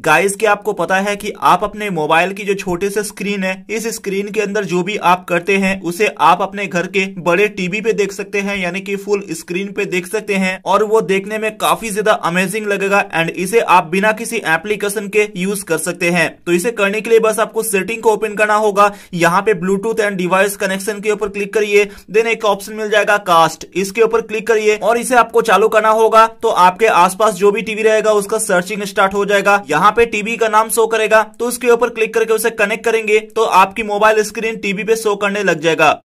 guys के आपको पता है कि आप अपने मोबाइल की जो छोटे से स्क्रीन है इस स्क्रीन के अंदर जो भी आप करते हैं उसे आप अपने घर के बड़े टीवी पे देख सकते हैं यानी कि फुल स्क्रीन पे देख सकते हैं और वो देखने में काफी ज्यादा अमेजिंग लगेगा एंड इसे आप बिना किसी एप्लीकेशन के यूज कर सकते हैं तो इसे करने के लिए बस आपको सेटिंग को ओपन करना होगा यहाँ पे ब्लूटूथ एंड डिवाइस कनेक्शन के ऊपर क्लिक करिए देन एक ऑप्शन मिल जाएगा कास्ट इसके ऊपर क्लिक करिए और इसे आपको चालू करना होगा तो आपके आस जो भी टीवी रहेगा उसका सर्चिंग स्टार्ट हो जाएगा यहाँ यहाँ पे टीवी का नाम शो करेगा तो उसके ऊपर क्लिक करके उसे कनेक्ट करेंगे तो आपकी मोबाइल स्क्रीन टीवी पे शो करने लग जाएगा